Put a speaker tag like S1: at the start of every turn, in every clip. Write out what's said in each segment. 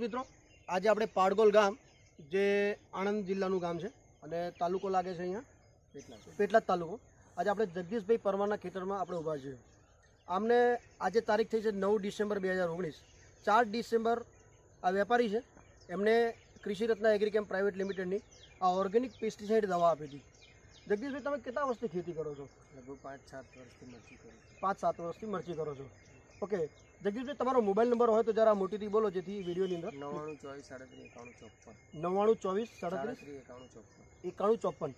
S1: મિત્રો આજે આપણે પાડગોલ ગામ જે આણંદ જિલ્લાનું ગામ છે અને તાલુકો લાગે છે અહીંયા પેટલા તાલુકો આજે આપણે જગદીશભાઈ પરમારના ખેતરમાં આપણે ઊભા છીએ આમને આજે તારીખ થઈ છે નવ ડિસેમ્બર બે હજાર ઓગણીસ ચાર ડિસેમ્બર આ વેપારી છે એમને કૃષિરત્ન એગ્રીકેમ પ્રાઇવેટ લિમિટેડની આ ઓર્ગેનિક પેસ્ટિસાઇડ દવા આપી હતી જગદીશભાઈ તમે કેટલા વર્ષથી ખેતી કરો છો લગભગ પાંચ સાત વર્ષથી મરચી કરો પાંચ સાત વર્ષથી મરચી કરો છો ઓકે જગદીશભાઈ તમારો મોબાઈલ નંબર હોય તો જરા મોટીથી બોલો જેથી વિડીયોની અંદર નવ્વાણું ચોવીસ સાડત્રીસ એકાણું ચોપન નવ્વાણું ચોવીસ સાડત્રીસ એકાણું ચોપન એકાણું ચોપન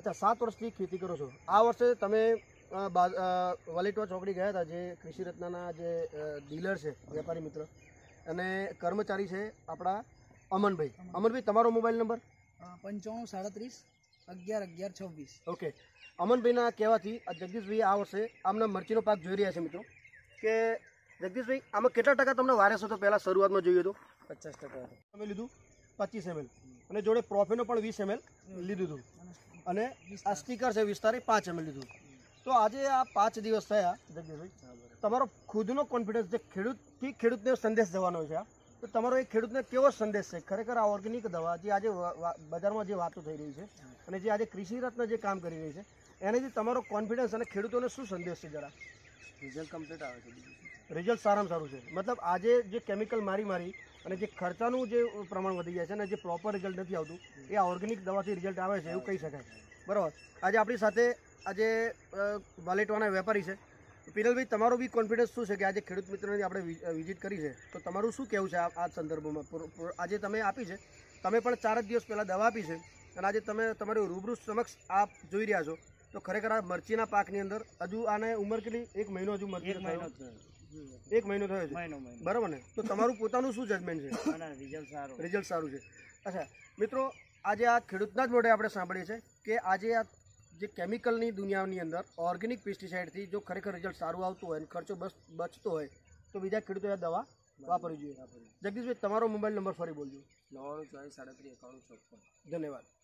S1: અચ્છા સાત વર્ષથી ખેતી કરો છો આ વર્ષે તમે વાલેટવા ચોકડી ગયા હતા જે કૃષિ રત્નના જે ડીલર છે વેપારી મિત્ર અને કર્મચારી છે આપણા અમનભાઈ અમનભાઈ તમારો મોબાઈલ નંબર પંચાણું સાડત્રીસ અગિયાર અગિયાર છવ્વીસ ઓકે અમનભાઈના કહેવાથી જગદીશભાઈ આ વર્ષે આમના મરચીનો પાક જોઈ રહ્યા છે મિત્રો કે જગદીશભાઈ આમાં કેટલા ટકા તમને વાયરસ હતો પહેલાં શરૂઆતમાં જોયું હતું પચાસ ટકા તમે લીધું પચીસ એમએલ અને જોડે પ્રોફીનો પણ વીસ એમએલ લીધું હતું અને આ સ્ટીકર છે વિસ્તારે પાંચ એમએલ લીધું તો આજે આ પાંચ દિવસ થયા જગદીશભાઈ તમારો ખુદનો કોન્ફિડન્સ જે ખેડૂતથી ખેડૂતને સંદેશ જવાનો છે આ તો તમારો એ ખેડૂતને કેવો સંદેશ છે ખરેખર આ ઓર્ગેનિક દવા જે આજે બજારમાં જે વાતો થઈ રહી છે અને જે આજે કૃષિ રત્ન જે કામ કરી રહી છે એનાથી તમારો કોન્ફિડન્સ અને ખેડૂતોને શું સંદેશ છે જરા રિઝલ્ટ કમ્પ્લીટ આવે છે રિઝલ્ટ સારામાં સારું છે મતલબ આજે જે કેમિકલ મારી મારી અને જે ખર્ચાનું જે પ્રમાણ વધી જાય છે અને જે પ્રોપર રિઝલ્ટ નથી આવતું એ ઓર્ગેનિક દવાથી રિઝલ્ટ આવે છે એવું કહી શકાય બરાબર આજે આપણી સાથે આજે વાલેટવાના વેપારી છે પિનલભાઈ તમારો બી કોન્ફિડન્સ શું છે કે આજે ખેડૂત મિત્રોની આપણે વિઝિટ કરી છે તો તમારું શું કહેવું છે આ સંદર્ભમાં આજે તમે આપી છે તમે પણ ચાર જ દિવસ પહેલાં દવા આપી છે અને આજે તમે તમારી રૂબરૂ સમક્ષ આપ જોઈ રહ્યા છો તો ખરેખર આ મરચીના પાકની અંદર હજુ આને ઉંમર કેટલી એક મહિનો હજુ મરચી મહિનો એક મહિનો થયો છે બરાબર ને તો તમારું પોતાનું શું જજમેન્ટ છે રિઝલ્ટ સારું છે અચ્છા મિત્રો આજે આ ખેડૂતના જ મોઢે આપણે સાંભળીએ છીએ કે આજે આ જે કેમિકલની દુનિયાની અંદર ઓર્ગેનિક પેસ્ટિસાઇડથી જો ખરેખર રિઝલ્ટ સારું આવતું હોય અને ખર્ચો બસ બચતો હોય તો બીજા ખેડૂતોએ દવા વાપરવી જોઈએ જગદીશભાઈ તમારો મોબાઈલ નંબર ફરી બોલજો નવ્વાણું ચોવીસ સાડત્રીસ એકાણું ચોપ્પન ધન્યવાદ